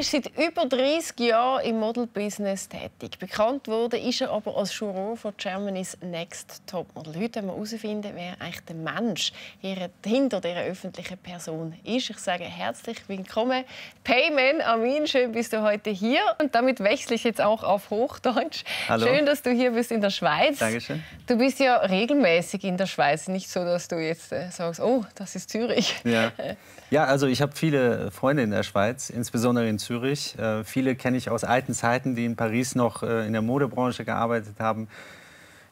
ist seit über 30 Jahren im Model-Business tätig. Bekannt wurde ist er aber als Juror von Germany's Next Topmodel. Heute wollen wir herausfinden, wer eigentlich der Mensch hinter dieser öffentlichen Person ist. Ich sage herzlich willkommen, Payman Amin. Schön, bist du heute hier. Und damit wechsle ich jetzt auch auf Hochdeutsch. Hallo. Schön, dass du hier bist in der Schweiz. Dankeschön. Du bist ja regelmäßig in der Schweiz. Nicht so, dass du jetzt äh, sagst, oh, das ist Zürich. Ja, ja also ich habe viele Freunde in der Schweiz, insbesondere in Zürich. Zürich. Äh, viele kenne ich aus alten Zeiten, die in Paris noch äh, in der Modebranche gearbeitet haben.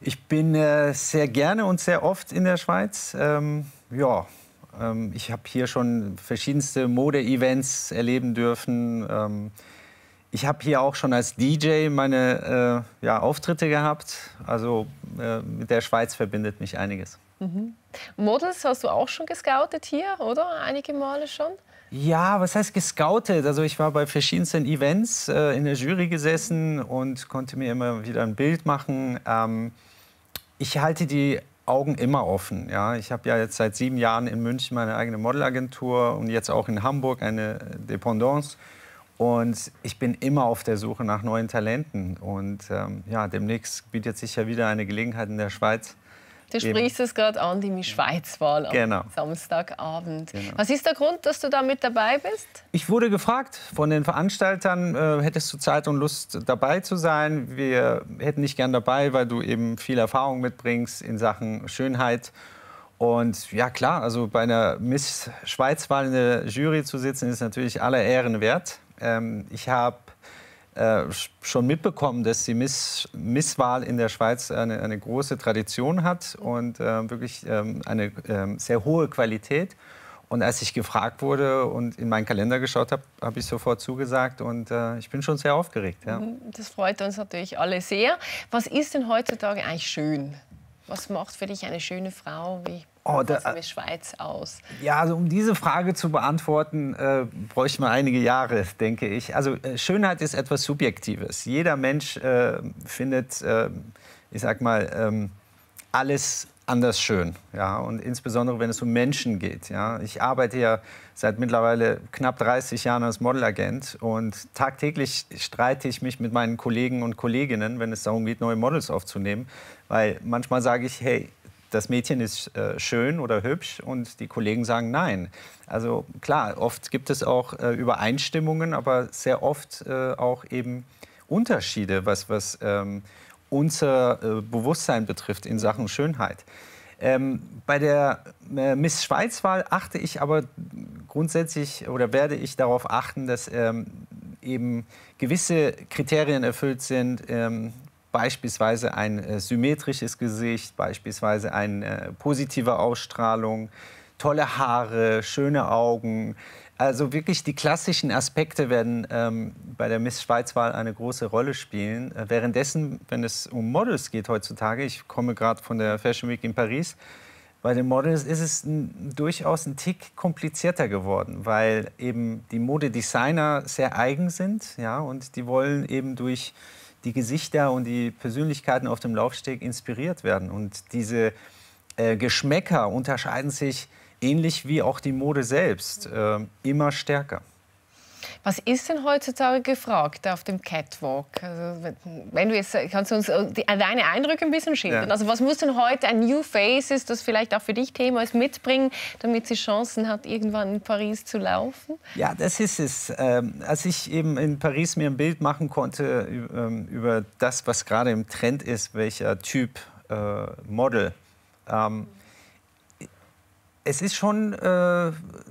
Ich bin äh, sehr gerne und sehr oft in der Schweiz. Ähm, ja, ähm, ich habe hier schon verschiedenste Mode-Events erleben dürfen. Ähm, ich habe hier auch schon als DJ meine äh, ja, Auftritte gehabt. Also äh, mit der Schweiz verbindet mich einiges. Mhm. Models hast du auch schon gescoutet hier, oder? Einige Male schon? Ja, was heißt gescoutet? Also ich war bei verschiedensten Events äh, in der Jury gesessen und konnte mir immer wieder ein Bild machen. Ähm, ich halte die Augen immer offen. Ja? Ich habe ja jetzt seit sieben Jahren in München meine eigene Modelagentur und jetzt auch in Hamburg eine Dependance. Und ich bin immer auf der Suche nach neuen Talenten. Und ähm, ja, demnächst bietet sich ja wieder eine Gelegenheit in der Schweiz, Du sprichst es gerade an, die Schweizwahl am genau. Samstagabend. Genau. Was ist der Grund, dass du da mit dabei bist? Ich wurde gefragt von den Veranstaltern, äh, hättest du Zeit und Lust dabei zu sein? Wir hätten dich gern dabei, weil du eben viel Erfahrung mitbringst in Sachen Schönheit. Und ja klar, also bei einer Miss Schweizwahl in der Jury zu sitzen, ist natürlich aller Ehren wert. Ähm, ich habe äh, schon mitbekommen, dass die Miss, Misswahl in der Schweiz eine, eine große Tradition hat und äh, wirklich ähm, eine äh, sehr hohe Qualität. Und als ich gefragt wurde und in meinen Kalender geschaut habe, habe ich sofort zugesagt und äh, ich bin schon sehr aufgeregt. Ja. Mhm, das freut uns natürlich alle sehr. Was ist denn heutzutage eigentlich schön? Was macht für dich eine schöne Frau? Wie Oh, da, also Schweiz aus? Ja, also um diese Frage zu beantworten, äh, bräuchte man einige Jahre, denke ich. Also äh, Schönheit ist etwas Subjektives. Jeder Mensch äh, findet, äh, ich sag mal, ähm, alles anders schön. Ja? Und insbesondere, wenn es um Menschen geht. Ja? Ich arbeite ja seit mittlerweile knapp 30 Jahren als Modelagent und tagtäglich streite ich mich mit meinen Kollegen und Kolleginnen, wenn es darum geht, neue Models aufzunehmen. Weil manchmal sage ich, hey, das Mädchen ist äh, schön oder hübsch und die Kollegen sagen nein. Also klar, oft gibt es auch äh, Übereinstimmungen, aber sehr oft äh, auch eben Unterschiede, was, was ähm, unser äh, Bewusstsein betrifft in Sachen Schönheit. Ähm, bei der äh, Miss Schweiz-Wahl achte ich aber grundsätzlich oder werde ich darauf achten, dass ähm, eben gewisse Kriterien erfüllt sind, ähm, beispielsweise ein äh, symmetrisches Gesicht, beispielsweise eine äh, positive Ausstrahlung, tolle Haare, schöne Augen. Also wirklich die klassischen Aspekte werden ähm, bei der Miss Schweiz-Wahl eine große Rolle spielen. Äh, währenddessen, wenn es um Models geht heutzutage, ich komme gerade von der Fashion Week in Paris, bei den Models ist es ein, durchaus ein Tick komplizierter geworden, weil eben die Modedesigner sehr eigen sind ja, und die wollen eben durch die Gesichter und die Persönlichkeiten auf dem Laufsteg inspiriert werden. Und diese äh, Geschmäcker unterscheiden sich ähnlich wie auch die Mode selbst äh, immer stärker. Was ist denn heutzutage gefragt auf dem Catwalk? Also, wenn du jetzt, kannst du uns äh, die, äh, deine Eindrücke ein bisschen schildern? Ja. Also was muss denn heute ein New Face das vielleicht auch für dich Thema ist, mitbringen, damit sie Chancen hat, irgendwann in Paris zu laufen? Ja, das ist es. Ähm, als ich eben in Paris mir ein Bild machen konnte ähm, über das, was gerade im Trend ist, welcher Typ äh, Model ähm, es ist schon äh,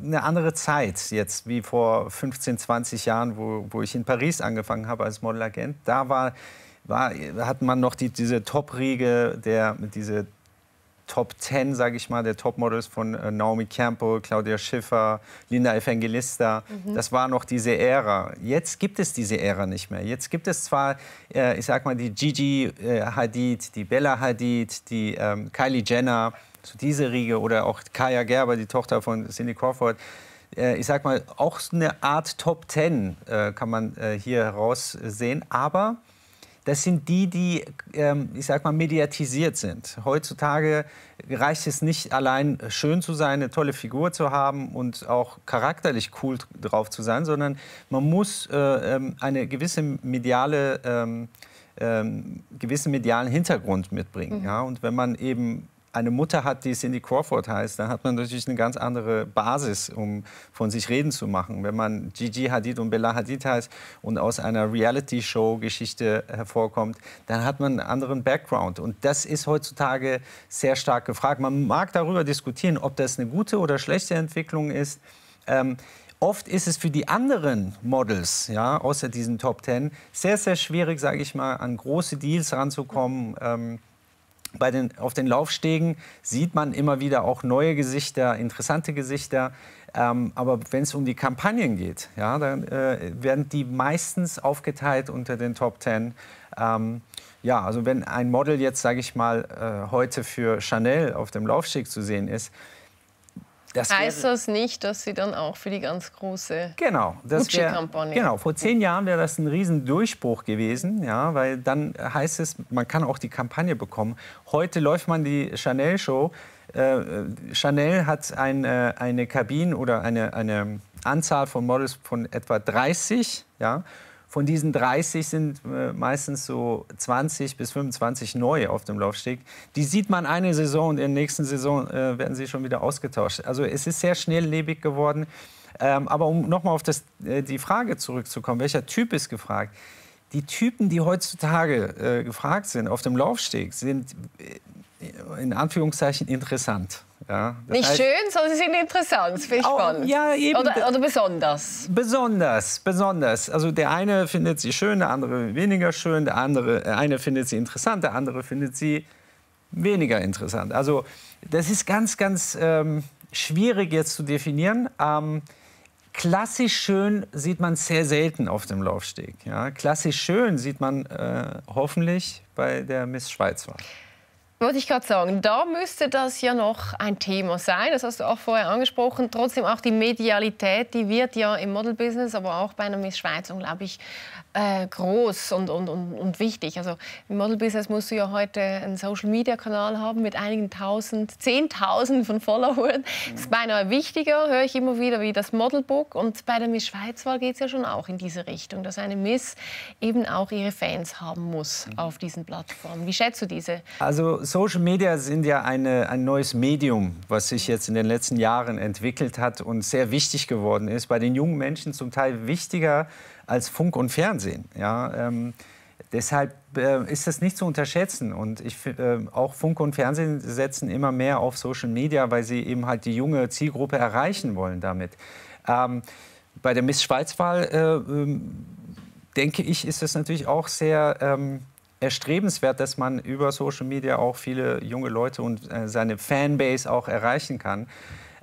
eine andere Zeit jetzt, wie vor 15, 20 Jahren, wo, wo ich in Paris angefangen habe als Modelagent. Da war, war, hat man noch die, diese Top-Riege, diese Top 10, sage ich mal, der Top-Models von äh, Naomi Campbell, Claudia Schiffer, Linda Evangelista. Mhm. Das war noch diese Ära. Jetzt gibt es diese Ära nicht mehr. Jetzt gibt es zwar, äh, ich sag mal, die Gigi äh, Hadid, die Bella Hadid, die ähm, Kylie Jenner, diese Riege oder auch Kaya Gerber, die Tochter von Cindy Crawford, äh, ich sag mal, auch eine Art Top Ten äh, kann man äh, hier heraussehen. Aber das sind die, die, ähm, ich sag mal, mediatisiert sind. Heutzutage reicht es nicht allein, schön zu sein, eine tolle Figur zu haben und auch charakterlich cool drauf zu sein, sondern man muss ähm, eine gewisse mediale, ähm, gewissen medialen Hintergrund mitbringen. Mhm. Ja? Und wenn man eben eine Mutter hat, die Cindy Crawford heißt, dann hat man natürlich eine ganz andere Basis, um von sich reden zu machen. Wenn man Gigi Hadid und Bella Hadid heißt und aus einer Reality-Show-Geschichte hervorkommt, dann hat man einen anderen Background. Und das ist heutzutage sehr stark gefragt. Man mag darüber diskutieren, ob das eine gute oder schlechte Entwicklung ist. Ähm, oft ist es für die anderen Models, ja, außer diesen Top Ten, sehr, sehr schwierig, sage ich mal, an große Deals ranzukommen. Ähm, bei den, auf den Laufstegen sieht man immer wieder auch neue Gesichter, interessante Gesichter. Ähm, aber wenn es um die Kampagnen geht, ja, dann äh, werden die meistens aufgeteilt unter den Top Ten. Ähm, ja, also wenn ein Model jetzt, sage ich mal, äh, heute für Chanel auf dem Laufsteg zu sehen ist, das heißt wäre, das nicht, dass Sie dann auch für die ganz große genau, das wär, Genau, vor zehn Jahren wäre das ein Riesendurchbruch gewesen, ja, weil dann heißt es, man kann auch die Kampagne bekommen. Heute läuft man die Chanel-Show. Äh, Chanel hat ein, äh, eine Kabine oder eine, eine Anzahl von Models von etwa 30, ja, von diesen 30 sind äh, meistens so 20 bis 25 neu auf dem Laufsteg. Die sieht man eine Saison und in der nächsten Saison äh, werden sie schon wieder ausgetauscht. Also es ist sehr schnelllebig geworden. Ähm, aber um nochmal auf das, äh, die Frage zurückzukommen, welcher Typ ist gefragt? Die Typen, die heutzutage äh, gefragt sind auf dem Laufsteg, sind äh, in Anführungszeichen interessant. Ja, nicht heißt, schön, sondern sie sind interessant, finde ich oh, spannend. Oh, ja, eben. Oder, oder, besonders. Besonders, besonders. Also der eine findet sie schön, der andere weniger schön, der andere der äh, eine findet sie interessant, der andere findet sie weniger interessant. Also das ist ganz, ganz ähm, schwierig jetzt zu definieren. Ähm, klassisch schön sieht man sehr selten auf dem Laufsteg. Ja? Klassisch schön sieht man äh, hoffentlich bei der Miss Schweizer. Wollte ich gerade sagen, da müsste das ja noch ein Thema sein. Das hast du auch vorher angesprochen. Trotzdem auch die Medialität, die wird ja im Model-Business, aber auch bei einer Miss Schweiz, glaube ich, äh, groß und, und, und, und, wichtig. Also im Model-Business musst du ja heute einen Social-Media-Kanal haben mit einigen Tausend, Zehntausend von Followern. Mhm. Das ist mhm. beinahe wichtiger, höre ich immer wieder, wie das Modelbook. Und bei der Miss Schweizwahl geht es ja schon auch in diese Richtung, dass eine Miss eben auch ihre Fans haben muss mhm. auf diesen Plattformen. Wie schätzt du diese? Also Social Media sind ja eine, ein neues Medium, was sich jetzt in den letzten Jahren entwickelt hat und sehr wichtig geworden ist. Bei den jungen Menschen zum Teil wichtiger als Funk und Fernsehen. Fernsehen. Ja, ähm, deshalb äh, ist das nicht zu unterschätzen. Und ich äh, auch Funk und Fernsehen setzen immer mehr auf Social Media, weil sie eben halt die junge Zielgruppe erreichen wollen damit. Ähm, bei der Miss Schweiz-Wahl äh, ähm, denke ich, ist es natürlich auch sehr ähm, erstrebenswert, dass man über Social Media auch viele junge Leute und äh, seine Fanbase auch erreichen kann.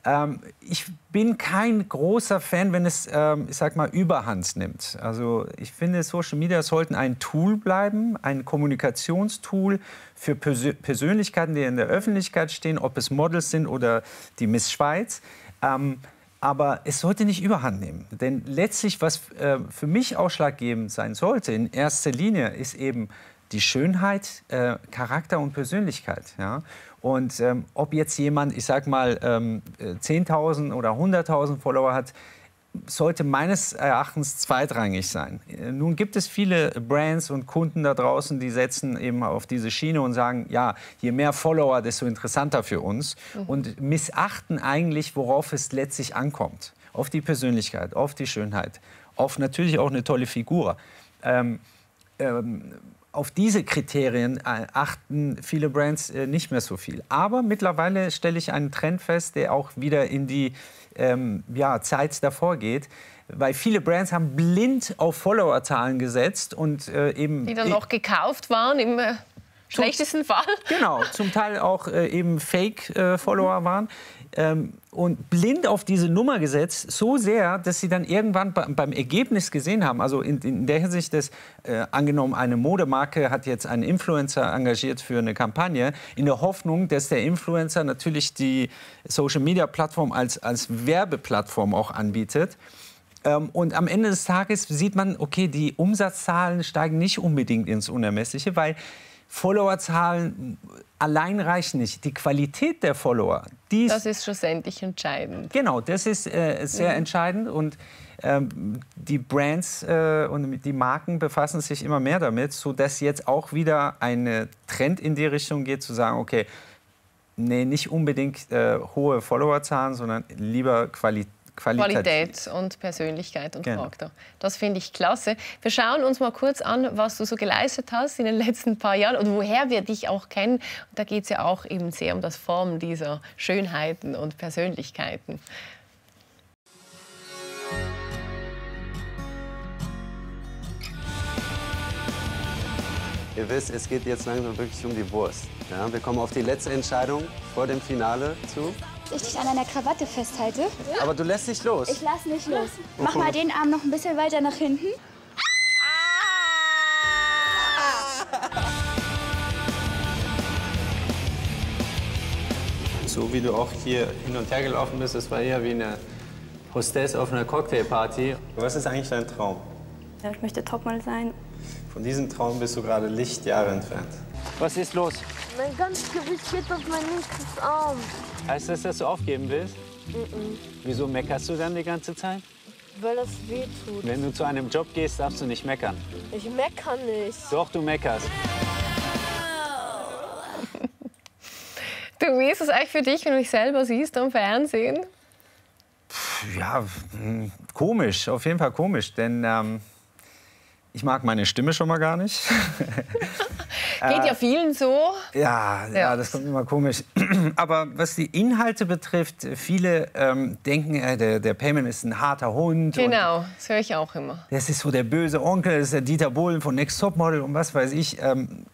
Ähm, ich bin kein großer Fan, wenn es, ähm, ich sag mal, Überhand nimmt. Also ich finde, Social Media sollten ein Tool bleiben, ein Kommunikationstool für Persö Persönlichkeiten, die in der Öffentlichkeit stehen, ob es Models sind oder die Miss Schweiz. Ähm, aber es sollte nicht überhand nehmen. Denn letztlich, was äh, für mich ausschlaggebend sein sollte, in erster Linie, ist eben die Schönheit, äh, Charakter und Persönlichkeit. Ja? Und ähm, ob jetzt jemand, ich sag mal, ähm, 10.000 oder 100.000 Follower hat, sollte meines Erachtens zweitrangig sein. Äh, nun gibt es viele Brands und Kunden da draußen, die setzen eben auf diese Schiene und sagen, ja, je mehr Follower, desto interessanter für uns mhm. und missachten eigentlich, worauf es letztlich ankommt. Auf die Persönlichkeit, auf die Schönheit, auf natürlich auch eine tolle Figur. Ähm, ähm, auf diese Kriterien äh, achten viele Brands äh, nicht mehr so viel. Aber mittlerweile stelle ich einen Trend fest, der auch wieder in die ähm, ja, Zeit davor geht. Weil viele Brands haben blind auf Followerzahlen gesetzt und äh, eben. Die dann auch gekauft waren im schlechtesten Fall. Genau, zum Teil auch äh, eben Fake-Follower äh, waren. Ähm, und blind auf diese Nummer gesetzt, so sehr, dass sie dann irgendwann bei, beim Ergebnis gesehen haben. Also in, in der Hinsicht, dass äh, angenommen eine Modemarke hat jetzt einen Influencer engagiert für eine Kampagne, in der Hoffnung, dass der Influencer natürlich die Social-Media-Plattform als, als Werbeplattform auch anbietet ähm, und am Ende des Tages sieht man, okay, die Umsatzzahlen steigen nicht unbedingt ins Unermessliche, weil Followerzahlen allein reichen nicht. Die Qualität der Follower, die das ist schlussendlich entscheidend. Genau, das ist äh, sehr mhm. entscheidend und ähm, die Brands äh, und die Marken befassen sich immer mehr damit, so dass jetzt auch wieder ein äh, Trend in die Richtung geht, zu sagen, okay, nee, nicht unbedingt äh, hohe Followerzahlen, sondern lieber Qualität Qualität und Persönlichkeit und genau. Charakter. Das finde ich klasse. Wir schauen uns mal kurz an, was du so geleistet hast in den letzten paar Jahren und woher wir dich auch kennen. Und da geht es ja auch eben sehr um das Formen dieser Schönheiten und Persönlichkeiten. Ihr wisst, es geht jetzt langsam wirklich um die Wurst. Ja, wir kommen auf die letzte Entscheidung vor dem Finale zu ich dich an einer Krawatte festhalte. Aber du lässt dich los. Ich lass nicht los. Oh, Mach mal den Arm noch ein bisschen weiter nach hinten. Ah! So wie du auch hier hin und her gelaufen bist, das war eher wie eine Hostess auf einer Cocktailparty. Was ist eigentlich dein Traum? Ja, ich möchte Topmodel sein. Von diesem Traum bist du gerade Lichtjahre entfernt. Was ist los? Mein ganzes Gewicht geht auf meinen linken Arm. Heißt das, dass du aufgeben willst? Mhm. Wieso meckerst du dann die ganze Zeit? Weil das weh tut. Wenn du zu einem Job gehst, darfst du nicht meckern. Ich meckere nicht. Doch, du meckerst. du, wie ist es eigentlich für dich, wenn du dich selber siehst am Fernsehen? Ja, hm, komisch, auf jeden Fall komisch, denn ähm, ich mag meine Stimme schon mal gar nicht. Geht äh, ja vielen so. Ja, ja, ja. das kommt immer komisch. Aber was die Inhalte betrifft, viele ähm, denken, äh, der, der Payment ist ein harter Hund. Genau, das höre ich auch immer. Das ist so der böse Onkel, das ist der Dieter Bohlen von Next Top Model und was weiß ich. Ähm,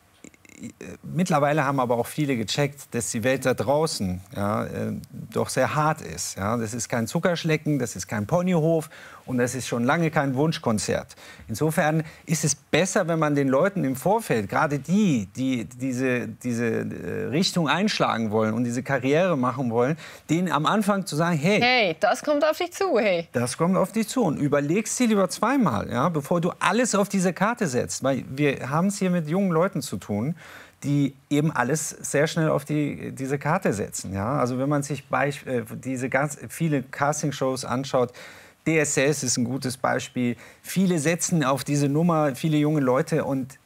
äh, mittlerweile haben aber auch viele gecheckt, dass die Welt da draußen ja, äh, doch sehr hart ist. Ja. Das ist kein Zuckerschlecken, das ist kein Ponyhof und das ist schon lange kein Wunschkonzert. Insofern ist es besser, wenn man den Leuten im Vorfeld, gerade die, die diese, diese äh, Richtung einschlagen wollen und diese Karriere machen wollen, denen am Anfang zu sagen, hey, hey, das kommt auf dich zu, hey. Das kommt auf dich zu und überlegst dir lieber zweimal, ja, bevor du alles auf diese Karte setzt. Weil wir haben es hier mit jungen Leuten zu tun, die eben alles sehr schnell auf die, diese Karte setzen. Ja? Also wenn man sich bei, äh, diese ganz viele Castingshows anschaut, DSS ist ein gutes Beispiel. Viele setzen auf diese Nummer, viele junge Leute und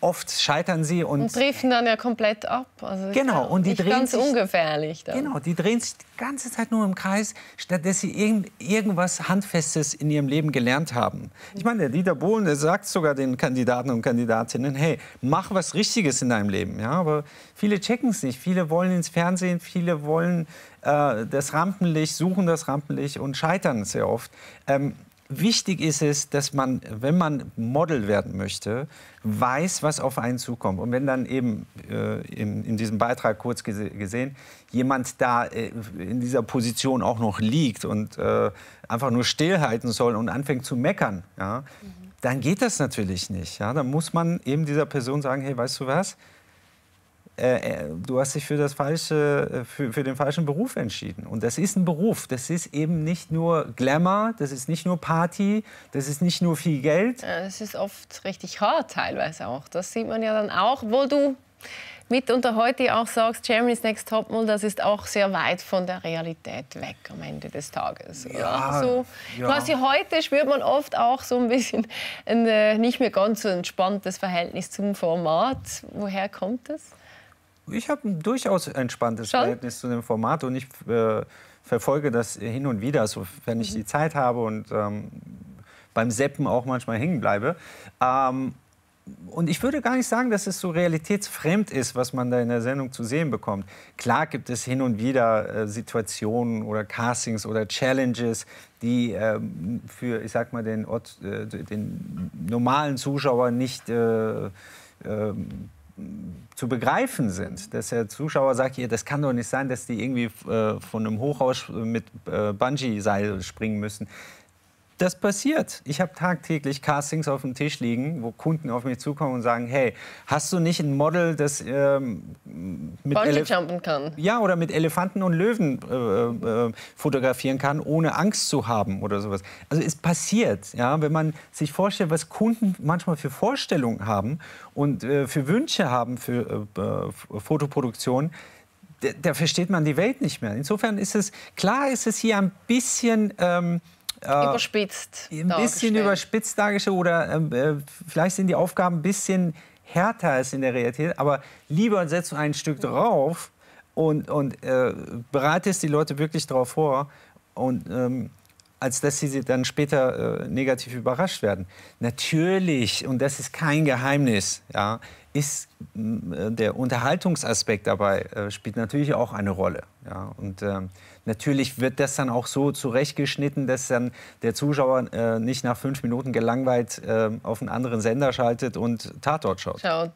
oft scheitern sie und, und driften dann ja komplett ab. Also genau und die drehen ganz sich, ungefährlich. Dann. Genau, die drehen sich die ganze Zeit nur im Kreis, statt dass sie irgend, irgendwas handfestes in ihrem Leben gelernt haben. Ich meine, der Dieter Bohlen, der sagt sogar den Kandidaten und Kandidatinnen: Hey, mach was Richtiges in deinem Leben. Ja, aber viele checken es nicht. Viele wollen ins Fernsehen, viele wollen äh, das Rampenlicht, suchen das Rampenlicht und scheitern sehr oft. Ähm, wichtig ist es, dass man, wenn man Model werden möchte, weiß, was auf einen zukommt. Und wenn dann eben äh, in, in, diesem Beitrag kurz gese gesehen jemand da äh, in dieser Position auch noch liegt und äh, einfach nur stillhalten soll und anfängt zu meckern, ja, mhm. dann geht das natürlich nicht. Ja? Dann muss man eben dieser Person sagen, hey, weißt du was? Äh, äh, du hast dich für, das falsche, äh, für, für den falschen Beruf entschieden. Und das ist ein Beruf. Das ist eben nicht nur Glamour, das ist nicht nur Party, das ist nicht nur viel Geld. Äh, es ist oft richtig hart teilweise auch. Das sieht man ja dann auch, wo du mitunter heute auch sagst, Jeremy's Next Topmodel, das ist auch sehr weit von der Realität weg am Ende des Tages. Ja, so, also, ja. Quasi heute spürt man oft auch so ein bisschen ein nicht mehr ganz so entspanntes Verhältnis zum Format. Woher kommt das? Ich habe ein durchaus entspanntes Schon? Verhältnis zu dem Format und ich äh, verfolge das hin und wieder, sofern ich mhm. die Zeit habe und ähm, beim Seppen auch manchmal hängen bleibe. Ähm, und ich würde gar nicht sagen, dass es so realitätsfremd ist, was man da in der Sendung zu sehen bekommt. Klar gibt es hin und wieder äh, Situationen oder Castings oder Challenges, die ähm, für, ich sag mal, den, Ort, äh, den normalen Zuschauer nicht äh, ähm, zu begreifen sind, dass der Zuschauer sagt, hier, das kann doch nicht sein, dass die irgendwie äh, von einem Hochhaus mit äh, Bungee-Seil springen müssen das passiert. Ich habe tagtäglich Castings auf dem Tisch liegen, wo Kunden auf mich zukommen und sagen, hey, hast du nicht ein Model, das ähm, mit jumpen kann? Ja, oder mit Elefanten und Löwen äh, äh, fotografieren kann, ohne Angst zu haben oder sowas. Also es passiert, ja, wenn man sich vorstellt, was Kunden manchmal für Vorstellungen haben und äh, für Wünsche haben für äh, äh, Fotoproduktion, da, versteht man die Welt nicht mehr. Insofern ist es klar, ist es hier ein bisschen ähm, äh, überspitzt. Ein bisschen überspitzt dargestellt oder ähm, äh, vielleicht sind die Aufgaben ein bisschen härter als in der Realität, aber lieber setzt du ein Stück drauf und, und äh, bereitest die Leute wirklich darauf vor und ähm, als dass sie dann später äh, negativ überrascht werden. Natürlich, und das ist kein Geheimnis, ja, ist äh, der Unterhaltungsaspekt dabei äh, spielt natürlich auch eine Rolle. Ja, und ähm, Natürlich wird das dann auch so zurechtgeschnitten, dass dann der Zuschauer äh, nicht nach fünf Minuten gelangweilt äh, auf einen anderen Sender schaltet und Tatort schaut. schaut.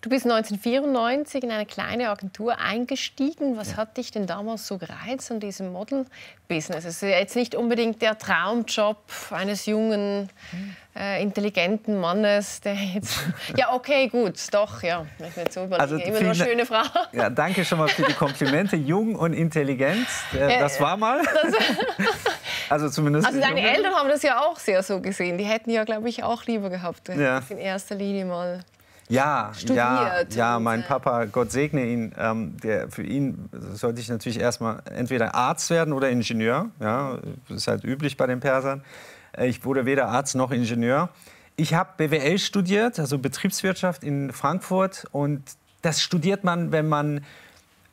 Du bist 1994 in eine kleine Agentur eingestiegen. Was ja. hat dich denn damals so gereizt an diesem Model-Business? Es ist jetzt nicht unbedingt der Traumjob eines jungen. Mhm äh, intelligenten Mannes, der jetzt. Ja, okay, gut, doch, ja. Ich mir so überlege. Also, Immer nur schöne Frau. Ja, danke schon mal für die Komplimente. Jung und intelligent, äh, äh das war mal. Das also zumindest. Also deine Eltern haben das ja auch sehr so gesehen. Die hätten ja, glaube ich, auch lieber gehabt. Ja. Äh, in erster Linie mal ja, Studiert. ja, ja, mein äh, Papa, Gott segne ihn. Ähm, der, für ihn sollte ich natürlich erstmal entweder Arzt werden oder Ingenieur. Ja, das ist halt üblich bei den Persern. Äh, ich wurde weder Arzt noch Ingenieur. Ich habe BWL studiert, also Betriebswirtschaft in Frankfurt. Und das studiert man, wenn man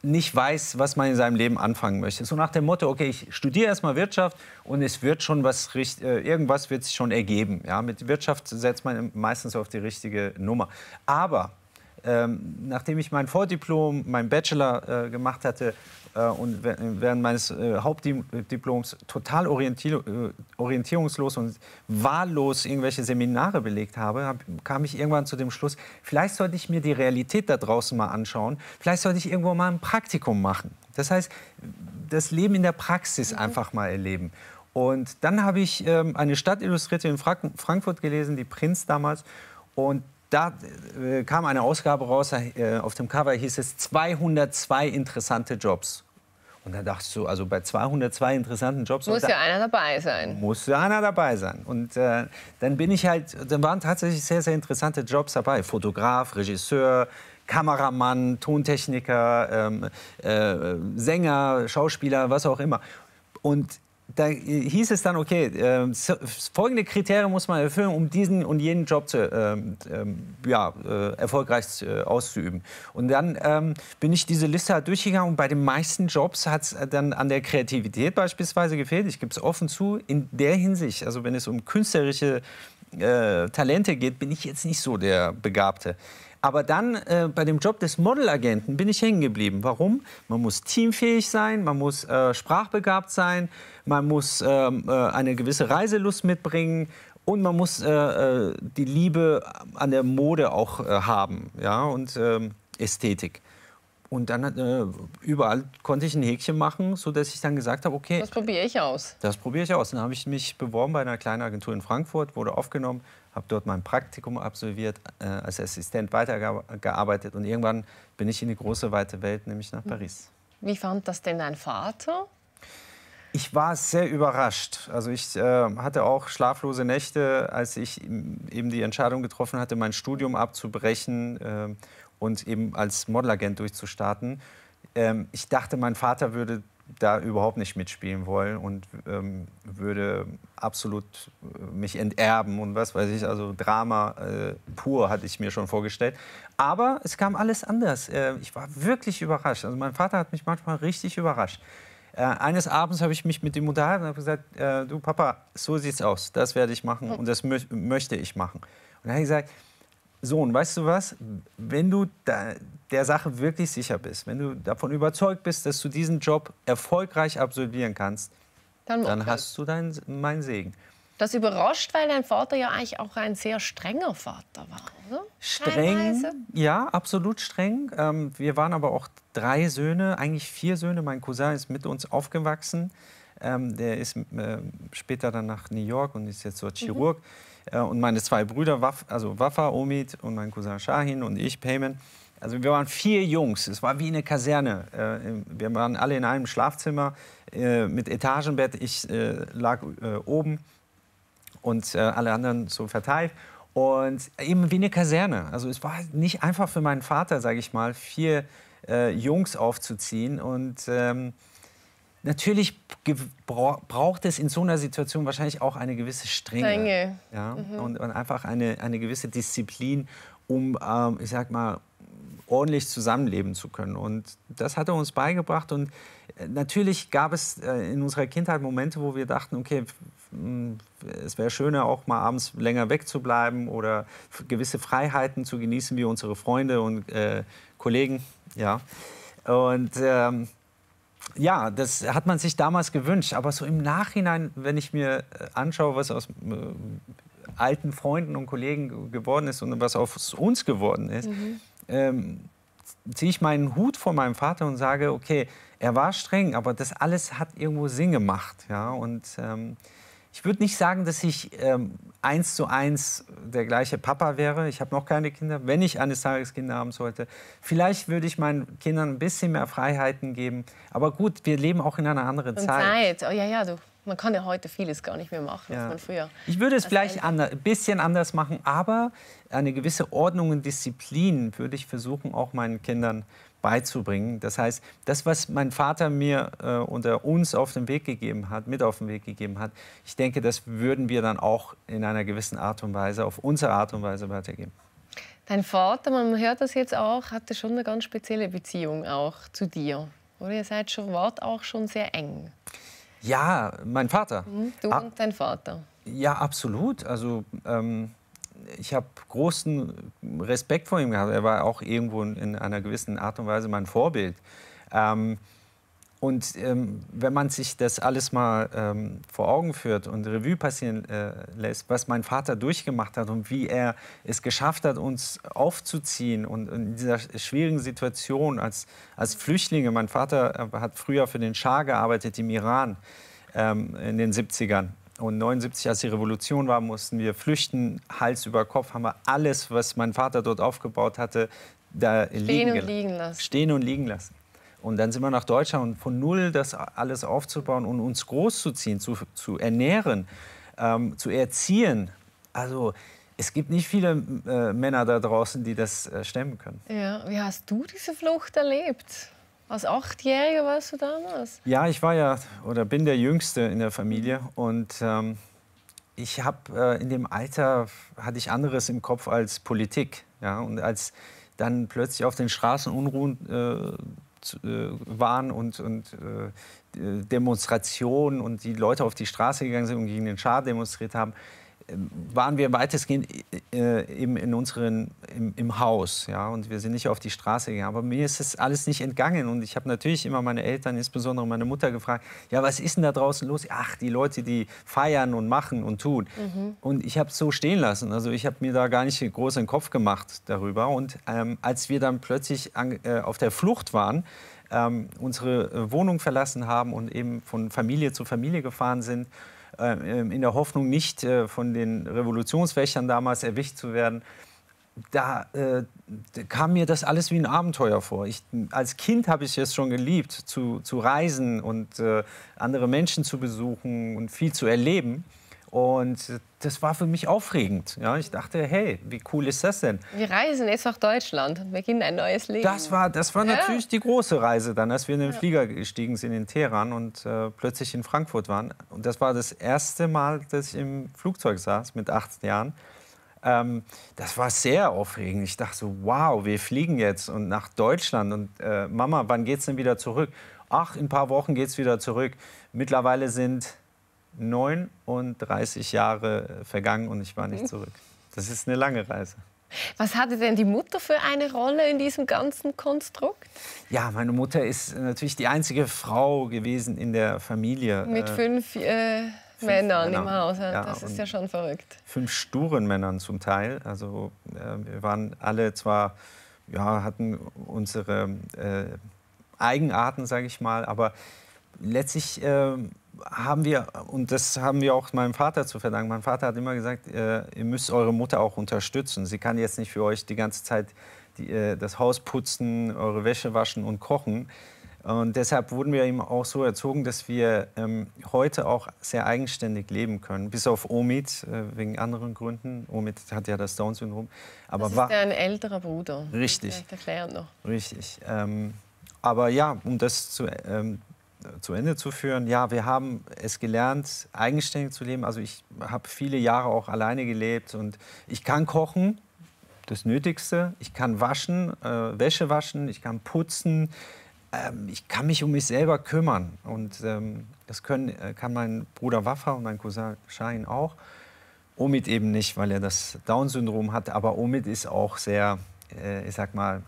nicht weiß, was man in seinem Leben anfangen möchte. So nach dem Motto, okay, ich studiere erstmal Wirtschaft und es wird schon was, äh, irgendwas wird sich schon ergeben. Ja, mit Wirtschaft setzt man meistens auf die richtige Nummer. Aber ähm, nachdem ich mein Vordiplom, mein Bachelor äh, gemacht hatte, äh, und während meines äh, Hauptdiploms total äh, orientierungslos und wahllos irgendwelche Seminare belegt habe, hab, kam ich irgendwann zu dem Schluss, vielleicht sollte ich mir die Realität da draußen mal anschauen, vielleicht sollte ich irgendwo mal ein Praktikum machen. Das heißt, das Leben in der Praxis mhm. einfach mal erleben. Und dann habe ich ähm, eine Stadtillustrierte in Frank Frankfurt gelesen, die Prinz damals. Und da äh, kam eine Ausgabe raus, äh, auf dem Cover hieß es 202 interessante Jobs. Und dann dachtest du, also bei 202 interessanten Jobs... Muss ja einer dabei sein. Muss ja einer dabei sein. Und äh, dann bin ich halt, dann waren tatsächlich sehr, sehr interessante Jobs dabei. Fotograf, Regisseur, Kameramann, Tontechniker, ähm, äh, Sänger, Schauspieler, was auch immer. Und da hieß es dann, okay, äh, folgende Kriterien muss man erfüllen, um diesen und jenen Job zu, ähm, ähm, äh, äh, ja, erfolgreich auszuüben. Und dann ähm, bin ich diese Liste halt durchgegangen und bei den meisten Jobs hat es dann an der Kreativität beispielsweise gefehlt. Ich gebe es offen zu, in der Hinsicht, also wenn es um künstlerische äh, Talente geht, bin ich jetzt nicht so der Begabte. Aber dann äh, bei dem Job des Modelagenten bin ich hängen geblieben. Warum? Man muss teamfähig sein, man muss äh, sprachbegabt sein, man muss ähm, äh, eine gewisse Reiselust mitbringen und man muss äh, äh, die Liebe an der Mode auch äh, haben ja? und ähm, Ästhetik. Und dann äh, überall konnte ich ein Häkchen machen, sodass ich dann gesagt habe, okay. Das probiere ich aus. Das probiere ich aus. Dann habe ich mich beworben bei einer kleinen Agentur in Frankfurt, wurde aufgenommen, habe dort mein Praktikum absolviert, äh, als Assistent weitergearbeitet und irgendwann bin ich in die große weite Welt, nämlich nach hm. Paris. Wie fand das denn dein Vater? Ich war sehr überrascht. Also ich äh, hatte auch schlaflose Nächte, als ich mm, eben die Entscheidung getroffen hatte, mein Studium abzubrechen äh, und eben als Modelagent durchzustarten. Ähm, ich dachte, mein Vater würde da überhaupt nicht mitspielen wollen und ähm, würde absolut äh, mich enterben und was weiß ich. Also Drama äh, pur hatte ich mir schon vorgestellt. Aber es kam alles anders. Äh, ich war wirklich überrascht. Also mein Vater hat mich manchmal richtig überrascht. Äh, eines Abends habe ich mich mit ihm unterhalten und habe gesagt, äh, du Papa, so sieht's aus, das werde ich machen hm. und das mö möchte ich machen. Und er hat gesagt, Sohn, weißt du was? Wenn du da, der Sache wirklich sicher bist, wenn du davon überzeugt bist, dass du diesen Job erfolgreich absolvieren kannst, dann, dann hast du deinen, meinen Segen. Das überrascht, weil dein Vater ja eigentlich auch ein sehr strenger Vater war. Oder? Streng, ja, absolut streng. Ähm, wir waren aber auch drei Söhne, eigentlich vier Söhne. Mein Cousin ist mit uns aufgewachsen. Ähm, der ist äh, später dann nach New York und ist jetzt so mhm. Chirurg. Mhm. Äh, und meine zwei Brüder, Waf, also Wafa, Omid und mein Cousin Shahin und ich, Payman. Also wir waren vier Jungs, es war wie eine Kaserne. Äh, wir waren alle in einem Schlafzimmer äh, mit Etagenbett. Ich lag oben und alle anderen so verteilt. Und eben wie eine Kaserne. Also es war nicht einfach für meinen Vater, sage ich mal, vier Jungs aufzuziehen. Und ähm, natürlich braucht es in so einer Situation wahrscheinlich auch eine gewisse Strenge. Strenge. Ja? Mhm. Und, und, einfach eine, eine gewisse Disziplin, um, ähm, ich sag mal, ordentlich zusammenleben zu können. Und das hat er uns beigebracht. Und äh, natürlich gab es äh, in unserer Kindheit Momente, wo wir dachten, okay, es wäre schöner, auch mal abends länger wegzubleiben oder gewisse Freiheiten zu genießen, wie unsere Freunde und äh, Kollegen. Ja. Und ähm, ja, das hat man sich damals gewünscht. Aber so im Nachhinein, wenn ich mir äh, anschaue, was aus äh, alten Freunden und Kollegen geworden ist und was aus uns geworden ist, mhm. ähm, ziehe ich meinen Hut vor meinem Vater und sage, okay, er war streng, aber das alles hat irgendwo Sinn gemacht. Ja? Und ähm, ich würde nicht sagen, dass ich ähm, eins zu eins der gleiche Papa wäre. Ich habe noch keine Kinder. Wenn ich eines Tages Kinder haben sollte, vielleicht würde ich meinen Kindern ein bisschen mehr Freiheiten geben. Aber gut, wir leben auch in einer anderen Zeit. Zeit. Oh, ja, ja, du. Man kann ja heute vieles gar nicht mehr machen, ja. was man früher. Ich würde es vielleicht ein bisschen anders machen, aber eine gewisse Ordnung und Disziplin würde ich versuchen, auch meinen Kindern beizubringen. Das heißt, das, was mein Vater mir äh, unter uns auf den Weg gegeben hat, mit auf den Weg gegeben hat, ich denke, das würden wir dann auch in einer gewissen Art und Weise, auf unsere Art und Weise weitergeben. Dein Vater, man hört das jetzt auch, hatte schon eine ganz spezielle Beziehung auch zu dir. Oder ihr seid schon, wart auch schon sehr eng. Ja, mein Vater. Hm, du ah. und dein Vater. Ja, absolut. Also ähm, ich habe großen Respekt vor ihm gehabt. Er war auch irgendwo in einer gewissen Art und Weise mein Vorbild. Ähm, und ähm, wenn man sich das alles mal ähm, vor Augen führt und Revue passieren äh, lässt, was mein Vater durchgemacht hat und wie er es geschafft hat, uns aufzuziehen und in dieser schwierigen Situation als, als Flüchtlinge, mein Vater äh, hat früher für den Schah gearbeitet im Iran ähm, in den 70ern und 79, als die Revolution war, mussten wir flüchten, Hals über Kopf, haben wir alles, was mein Vater dort aufgebaut hatte, da stehen liegen, und liegen lassen. Stehen und liegen lassen. Und dann sind wir nach Deutschland und von null das alles aufzubauen und uns großzuziehen, zu, zu ernähren, ähm, zu erziehen. Also es gibt nicht viele äh, Männer da draußen, die das äh, stemmen können. Ja, wie hast du diese Flucht erlebt? Als Achtjähriger warst du damals? Ja, ich war ja oder bin der Jüngste in der Familie und ähm, ich habe äh, in dem Alter hatte ich anderes im Kopf als Politik, ja und als dann plötzlich auf den Straßen Unruhen äh, äh waren und, und äh, Demonstrationen und die Leute auf die Straße gegangen sind und gegen den Schaden demonstriert haben, waren wir weitestgehend äh, eben in unseren, im, im, Haus. Ja? Und wir sind nicht auf die Straße gegangen. Aber mir ist das alles nicht entgangen. Und ich habe natürlich immer meine Eltern, insbesondere meine Mutter, gefragt, ja, was ist denn da draußen los? Ach, die Leute, die feiern und machen und tun. Mhm. Und ich habe es so stehen lassen. Also ich habe mir da gar nicht groß den Kopf gemacht darüber. Und ähm, als wir dann plötzlich an, äh, auf der Flucht waren, ähm, unsere äh, Wohnung verlassen haben und eben von Familie zu Familie gefahren sind, äh, ähm, in der Hoffnung, nicht äh, von den Revolutionswächtern damals erwischt zu werden, da äh, kam mir das alles wie ein Abenteuer vor. Ich, als Kind habe ich es schon geliebt, zu, zu reisen und äh, andere Menschen zu besuchen und viel zu erleben. Und das war für mich aufregend. Ja, ich dachte, hey, wie cool ist das denn? Wir reisen jetzt nach Deutschland und beginnen ein neues Leben. Das war, das war ja. natürlich die große Reise dann, als wir in den ja. Flieger gestiegen sind in Teheran und äh, plötzlich in Frankfurt waren. Und das war das erste Mal, dass ich im Flugzeug saß mit 18 Jahren. Ähm, das war sehr aufregend. Ich dachte so, wow, wir fliegen jetzt und nach Deutschland. Und äh, Mama, wann geht es denn wieder zurück? Ach, in ein paar Wochen geht es wieder zurück. Mittlerweile sind 39 Jahre vergangen und ich war nicht zurück. Das ist eine lange Reise. Was hatte denn die Mutter für eine Rolle in diesem ganzen Konstrukt? Ja, meine Mutter ist natürlich die einzige Frau gewesen in der Familie. Mit äh, fünf, äh, fünf Männern, im Haus. Ja, das ist ja schon verrückt. Fünf sturen Männern zum Teil. Also äh, wir waren alle zwar, ja, hatten unsere äh, Eigenarten, sage ich mal, aber letztlich ähm, haben wir, und das haben wir auch meinem Vater zu verdanken, mein Vater hat immer gesagt, äh, ihr müsst eure Mutter auch unterstützen. Sie kann jetzt nicht für euch die ganze Zeit die, äh, das Haus putzen, eure Wäsche waschen und kochen. Und deshalb wurden wir eben auch so erzogen, dass wir ähm, heute auch sehr eigenständig leben können. Bis auf Omid, äh, wegen anderen Gründen. Omid hat ja das Down-Syndrom. Aber das ist ein älterer Bruder. Richtig. Vielleicht erklärt noch. Richtig. Ähm, aber ja, um das zu, ähm, zu Ende zu führen. Ja, wir haben es gelernt, eigenständig zu leben. Also ich habe viele Jahre auch alleine gelebt und ich kann kochen, das Nötigste. Ich kann waschen, äh, Wäsche waschen, ich kann putzen. Ähm, ich kann mich um mich selber kümmern. Und ähm, das können, äh, kann mein Bruder Waffa und mein Cousin Shahin auch. Omid eben nicht, weil er das Down-Syndrom hat. Aber Omid ist auch sehr, äh, ich sag mal,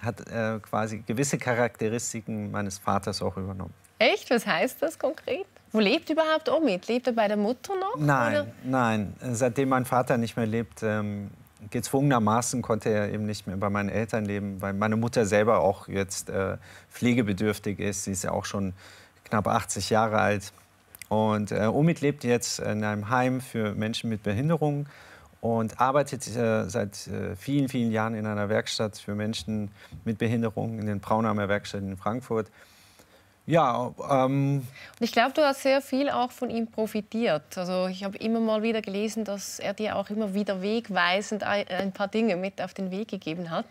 hat äh, quasi gewisse Charakteristiken meines Vaters auch übernommen. Echt? Was heißt das konkret? Wo lebt überhaupt Omid? Lebt er bei der Mutter noch? Nein, oder? nein. Seitdem mein Vater nicht mehr lebt, ähm, gezwungenermaßen konnte er eben nicht mehr bei meinen Eltern leben, weil meine Mutter selber auch jetzt äh, pflegebedürftig ist. Sie ist ja auch schon knapp 80 Jahre alt. Und äh, Omid lebt jetzt in einem Heim für Menschen mit Behinderungen und arbeitet äh, seit äh, vielen, vielen Jahren in einer Werkstatt für Menschen mit Behinderungen in den Braunheimer Werkstätten in Frankfurt. Ja. Ähm und ich glaube, du hast sehr viel auch von ihm profitiert. Also ich habe immer mal wieder gelesen, dass er dir auch immer wieder wegweisend äh, ein paar Dinge mit auf den Weg gegeben hat.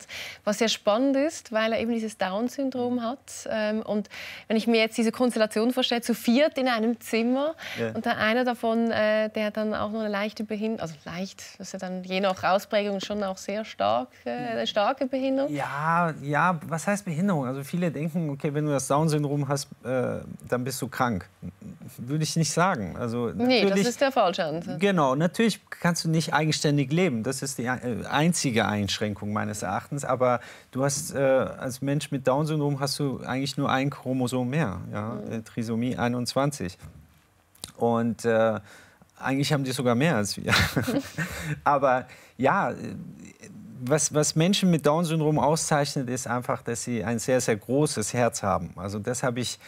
Was sehr spannend ist, weil er eben dieses Down-Syndrom mhm. hat. Ähm, und wenn ich mir jetzt diese Konstellation vorstelle, zu viert in einem Zimmer yeah. und dann einer davon, äh, der dann auch noch eine leichte Behinderung, also leicht, das ist ja dann je nach Ausprägung schon auch sehr stark, äh, mhm. eine starke Behinderung. Ja, ja, was heißt Behinderung? Also viele denken, okay, wenn du das Down-Syndrom hast, machst, äh, dann bist du krank. Würde ich nicht sagen. Also, nee, das ist der Faulschand. Genau, natürlich kannst du nicht eigenständig leben. Das ist die äh, einzige Einschränkung meines Erachtens. Aber du hast äh, als Mensch mit Down-Syndrom hast du eigentlich nur ein Chromosom mehr, ja? Mhm. Äh, Trisomie 21. Und äh, eigentlich haben die sogar mehr als wir. Aber ja, was, was Menschen mit Down-Syndrom auszeichnet, ist einfach, dass sie ein sehr, sehr großes Herz haben. Also das habe ich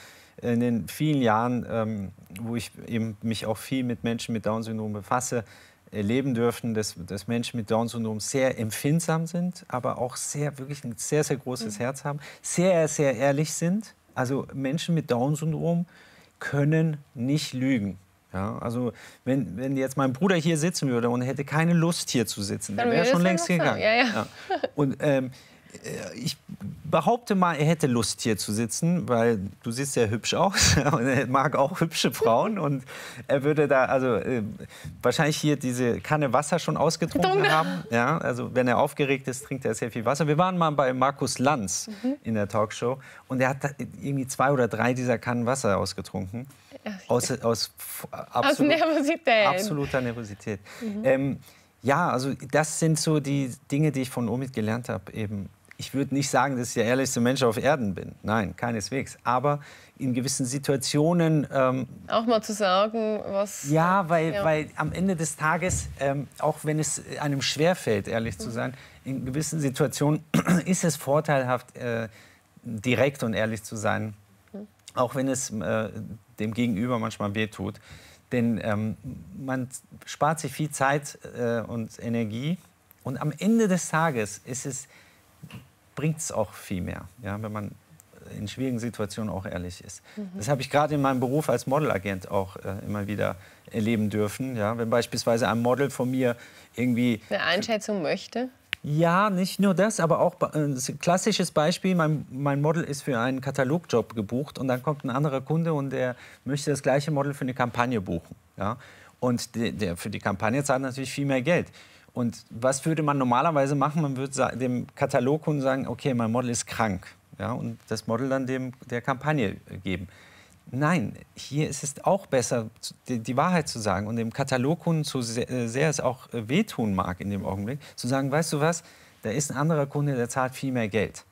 in den vielen Jahren, ähm, wo ich eben mich auch viel mit Menschen mit Down-Syndrom befasse, erleben dürfen, dass, dass Menschen mit Down-Syndrom sehr empfindsam sind, aber auch sehr, wirklich ein sehr, sehr großes mhm. Herz haben, sehr, sehr ehrlich sind. Also Menschen mit Down-Syndrom können nicht lügen. Ja, also wenn, wenn jetzt mein Bruder hier sitzen würde und hätte keine Lust hier zu sitzen, dann wäre er schon längst gegangen. Ja, ja. Ja. Und ähm, äh, ich behaupte mal, er hätte Lust hier zu sitzen, weil du siehst ja hübsch aus und er mag auch hübsche Frauen und er würde da also äh, wahrscheinlich hier diese Kanne Wasser schon ausgetrunken Dumme. haben. Ja, also wenn er aufgeregt ist, trinkt er sehr viel Wasser. Wir waren mal bei Markus Lanz mhm. in der Talkshow und er hat irgendwie zwei oder drei dieser Kannen Wasser ausgetrunken. Aus, aus, absolut, aus Nervosität. absoluter Nervosität. Mhm. Ähm, ja, also das sind so die Dinge, die ich von Omid gelernt habe. Eben, ich würde nicht sagen, dass ich der ehrlichste Mensch auf Erden bin. Nein, keineswegs. Aber in gewissen Situationen ähm, auch mal zu sagen, was ja, weil, ja. weil am Ende des Tages, ähm, auch wenn es einem schwer fällt, ehrlich mhm. zu sein, in gewissen Situationen ist es vorteilhaft, äh, direkt und ehrlich zu sein, mhm. auch wenn es äh, dem Gegenüber manchmal wehtut. Denn ähm, man spart sich viel Zeit äh, und Energie. Und am Ende des Tages ist es, bringt es auch viel mehr, ja, wenn man in schwierigen Situationen auch ehrlich ist. Mhm. Das habe ich gerade in meinem Beruf als Modelagent auch äh, immer wieder erleben dürfen. Ja? Wenn beispielsweise ein Model von mir irgendwie... Eine Einschätzung möchte? Ja, nicht nur das, aber auch ein äh, klassisches Beispiel, mein, mein Model ist für einen Katalogjob gebucht und dann kommt ein anderer Kunde und der möchte das gleiche Model für eine Kampagne buchen. Ja? Und der, der für die Kampagne zahlt natürlich viel mehr Geld. Und was würde man normalerweise machen? Man würde dem Katalogkunden sagen, okay, mein Model ist krank. Ja, und das Model dann dem, der Kampagne äh, geben. Nein, hier ist es auch besser, die, Wahrheit zu sagen und dem Katalogkunden, so sehr, äh, sehr es auch äh, wehtun mag in dem Augenblick, zu sagen, weißt du was, da ist ein anderer Kunde, der zahlt viel mehr Geld.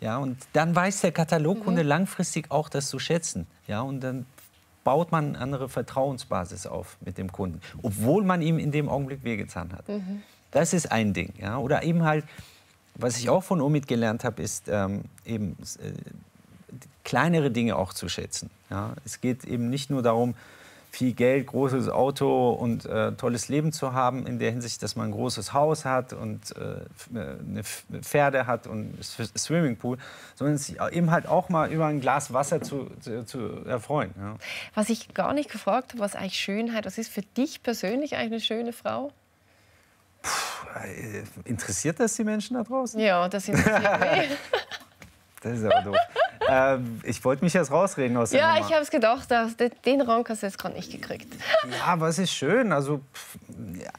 Ja, und dann weiß der Katalogkunde mhm. langfristig auch das zu schätzen. Ja, und dann baut man eine andere Vertrauensbasis auf mit dem Kunden, obwohl man ihm in dem Augenblick wehgetan hat. Mhm. Das ist ein Ding. Ja. Oder eben halt, was ich auch von Omid gelernt habe, ist ähm, eben, äh, kleinere Dinge auch zu schätzen. Ja? Es geht eben nicht nur darum, viel Geld, großes Auto und äh, tolles Leben zu haben, in der Hinsicht, dass man ein großes Haus hat und äh, äh eine Pferde hat und Swimmingpool, sondern sich eben halt auch mal über ein Glas Wasser zu, zu, zu erfreuen. Ja. Was ich gar nicht gefragt habe, was eigentlich Schönheit, was ist für dich persönlich eigentlich eine schöne Frau? Puh, äh, interessiert das die Menschen da draußen? Ja, das interessiert mich. das ist aber doof äh, ich wollte mich jetzt rausreden aus der Ja, Nummer. ich habe es gedacht, den Raum hast du jetzt gerade nicht gekriegt. Ja, aber es ist schön. Also pff, ja,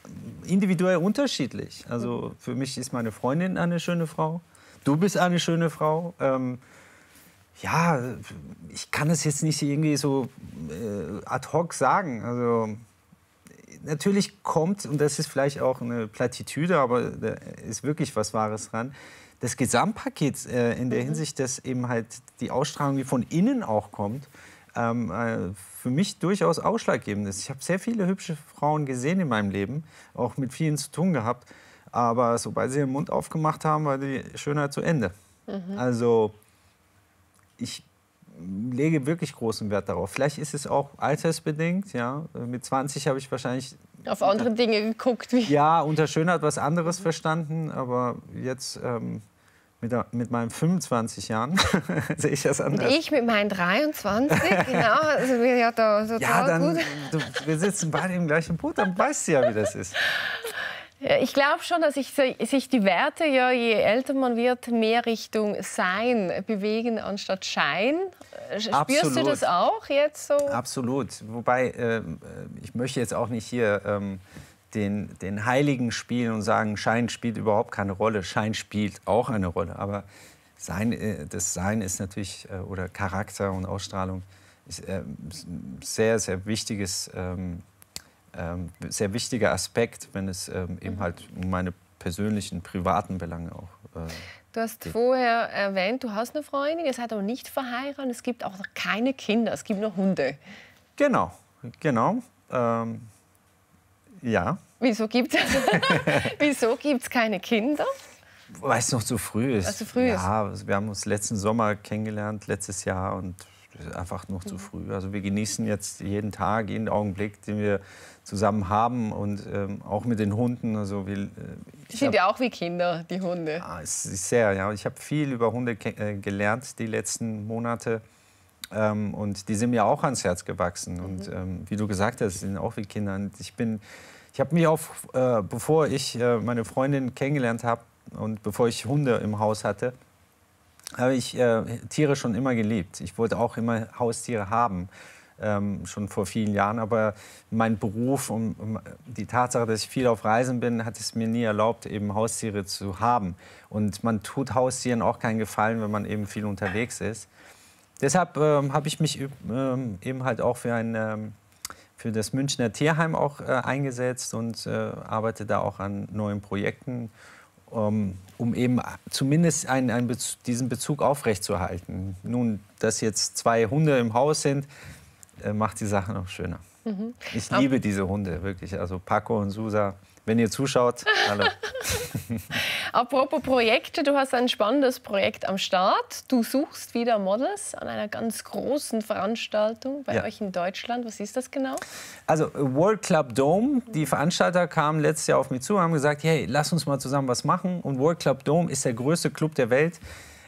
individuell unterschiedlich. Also für mich ist meine Freundin eine schöne Frau. Du bist eine schöne Frau. Ähm, ja, ich kann es jetzt nicht irgendwie so äh, ad hoc sagen. Also natürlich kommt, und das ist vielleicht auch eine Platitüde, aber da ist wirklich was Wahres dran, des Gesamtpakets äh, in der mhm. Hinsicht, dass eben halt die Ausstrahlung, die von innen auch kommt, ähm, äh, für mich durchaus ausschlaggebend ist. Ich habe sehr viele hübsche Frauen gesehen in meinem Leben, auch mit vielen zu tun gehabt. Aber sobald sie ihren Mund aufgemacht haben, war die Schönheit zu Ende. Mhm. Also ich lege wirklich großen Wert darauf. Vielleicht ist es auch altersbedingt. Ja. Mit 20 habe ich wahrscheinlich auf andere Dinge geguckt. Wie ja, unter Schönheit was anderes verstanden, aber jetzt ähm, mit, mit meinen 25 Jahren sehe ich das anders. Und ich mit meinen 23, genau. Also ja, da, ja dann, du, wir sitzen beide im gleichen Boot, dann weißt du ja, wie das ist. Äh, ich glaube schon, dass sich die Werte, ja, je älter man wird, mehr Richtung Sein bewegen anstatt Schein. Äh, spürst Absolut. du das auch jetzt so? Absolut. Wobei, ähm, äh, ich möchte jetzt auch nicht hier ähm, den, den Heiligen spielen und sagen, Schein spielt überhaupt keine Rolle. Schein spielt auch eine Rolle. Aber Sein, äh, das Sein ist natürlich, äh, oder Charakter und Ausstrahlung, ist ein äh, sehr, sehr wichtiges. Ähm, ähm, sehr wichtiger Aspekt, wenn es ähm, eben mhm. halt um meine persönlichen, privaten Belange auch. Äh, du hast geht. vorher erwähnt, du hast eine Freundin, ihr seid aber nicht verheiratet, es gibt auch noch keine Kinder, es gibt nur Hunde. Genau, genau. Ähm, ja. Wieso gibt es keine Kinder? Weil es noch zu früh ist. also zu früh ja, wir haben uns letzten Sommer kennengelernt, letztes Jahr und ist einfach noch zu mhm. früh. Also wir genießen jetzt jeden Tag, jeden Augenblick, den wir zusammen haben und ähm, auch mit den Hunden. Also wir, äh, ich sind ja auch wie Kinder, die Hunde. Ah, es ist sehr, ja. Ich habe viel über Hunde äh, gelernt die letzten Monate. Ähm, und die sind mir auch ans Herz gewachsen. Mhm. Und ähm, wie du gesagt hast, sind auch wie Kinder. Und ich bin, ich habe mich auch, äh, bevor ich äh, meine Freundin kennengelernt habe und bevor ich Hunde im Haus hatte, habe ich äh, Tiere schon immer geliebt. Ich wollte auch immer Haustiere haben. Ähm, schon vor vielen Jahren. Aber mein Beruf und um, die Tatsache, dass ich viel auf Reisen bin, hat es mir nie erlaubt, eben Haustiere zu haben. Und man tut Haustieren auch keinen Gefallen, wenn man eben viel unterwegs ist. Deshalb ähm, habe ich mich ähm, eben halt auch für, ein, ähm, für das Münchner Tierheim auch äh, eingesetzt und äh, arbeite da auch an neuen Projekten um eben zumindest einen, einen Bezug, diesen Bezug aufrechtzuerhalten. Nun, dass jetzt zwei Hunde im Haus sind, äh, macht die Sache noch schöner. Mhm. Ich liebe diese Hunde, wirklich. Also Paco und Susa, wenn ihr zuschaut, hallo. Apropos Projekte, du hast ein spannendes Projekt am Start. Du suchst wieder Models an einer ganz großen Veranstaltung bei ja. euch in Deutschland. Was ist das genau? Also World Club Dome, die mhm. Veranstalter kamen letztes Jahr auf mich zu und haben gesagt, hey, lass uns mal zusammen was machen. Und World Club Dome ist der größte Club der Welt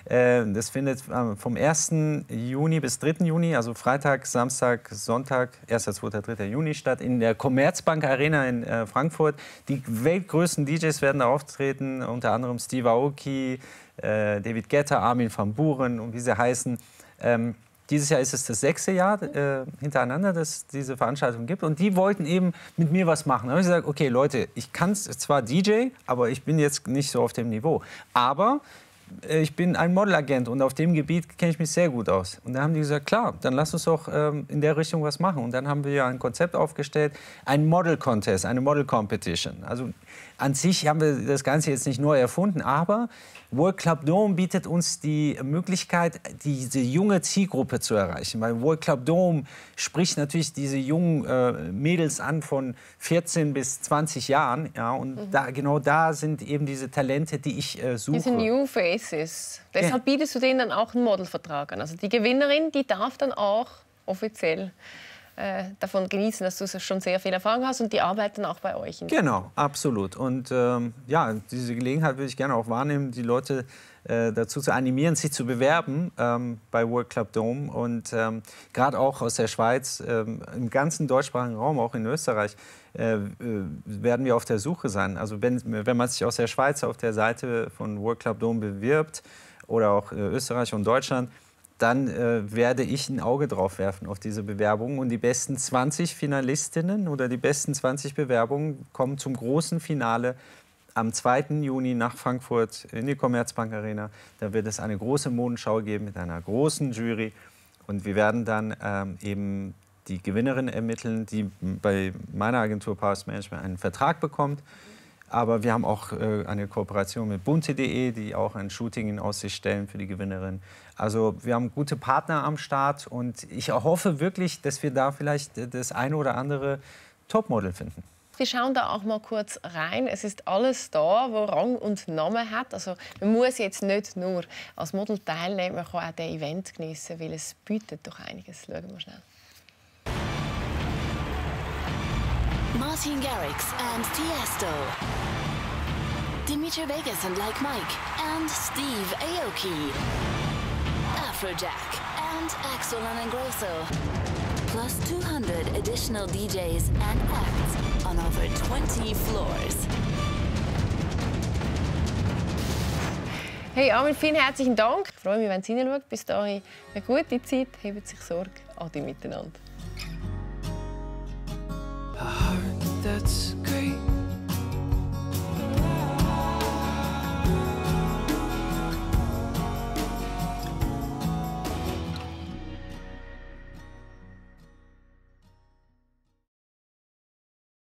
ähm, das findet ähm, vom 1. Juni bis 3. Juni, also Freitag, Samstag, Sonntag, 1., 2., 3. Juni statt in der Commerzbank Arena in äh, Frankfurt. Die weltgrößten DJs werden da auftreten, unter anderem Steve Aoki, äh, David Getter, Armin van Buren und wie sie heißen. Ähm, dieses Jahr ist es das sechste Jahr äh, hintereinander, dass es diese Veranstaltung gibt. Und die wollten eben mit mir was machen. Da habe ich gesagt, okay Leute, ich kann zwar DJ, aber ich bin jetzt nicht so auf dem Niveau. Aber äh, ich bin ein Modelagent und auf dem Gebiet kenne ich mich sehr gut aus. Und dann haben die gesagt, klar, dann lass uns doch ähm, in der Richtung was machen. Und dann haben wir ja ein Konzept aufgestellt, ein Model Contest, eine Model Competition. Also an sich haben wir das Ganze jetzt nicht neu erfunden, aber World Club Dome bietet uns die Möglichkeit, diese junge Zielgruppe zu erreichen. Weil World Club Dome spricht natürlich diese jungen äh, Mädels an von 14 bis 20 Jahren. Ja, und mhm. da, genau da sind eben diese Talente, die ich äh, suche. Diese New Faces. Deshalb ja. bietest du denen dann auch einen Modelvertrag an. Also die Gewinnerin, die darf dann auch offiziell äh, davon genießen, dass du schon sehr viel Erfahrung hast und die arbeiten auch bei euch. Genau, absolut. Und ähm, ja, diese Gelegenheit würde ich gerne auch wahrnehmen, die Leute äh, dazu zu animieren, sich zu bewerben ähm, bei World Club Dome und ähm, gerade auch aus der Schweiz, ähm, im ganzen deutschsprachigen Raum, auch in Österreich, äh, äh, werden wir auf der Suche sein. Also wenn, wenn man sich aus der Schweiz auf der Seite von World Club Dome bewirbt oder auch äh, Österreich und Deutschland, dann äh, werde ich ein Auge drauf werfen auf diese Bewerbungen. Und die besten 20 Finalistinnen oder die besten 20 Bewerbungen kommen zum großen Finale am 2. Juni nach Frankfurt in die Commerzbank Arena. Da wird es eine große Modenschau geben mit einer großen Jury. Und wir werden dann ähm, eben die Gewinnerin ermitteln, die bei meiner Agentur Powers Management einen Vertrag bekommt. Aber wir haben auch äh, eine Kooperation mit bunte.de, die auch ein Shooting in Aussicht stellen für die Gewinnerin. Also wir haben gute Partner am Start und ich hoffe wirklich, dass wir da vielleicht äh, das eine oder andere Topmodel finden. Wir schauen da auch mal kurz rein. Es ist alles da, was Rang und Namen hat. Also man muss jetzt nicht nur als Model teilnehmen, man kann auch das Event genießen, weil es bietet doch einiges. Schauen wir mal schnell. Martin Garrix and Tiesto, Dimitri Vegas and Like Mike, and Steve Aoki, Afrojack, and Axel and Grosso, plus 200 additional DJs and acts on over 20 floors. Hey Armin, vielen herzlichen Dank. Ich freue mich, wenn Sie reinschaut. Bis dahin eine gute Zeit, haben sich Sorge. Ade miteinander. A heart that's great.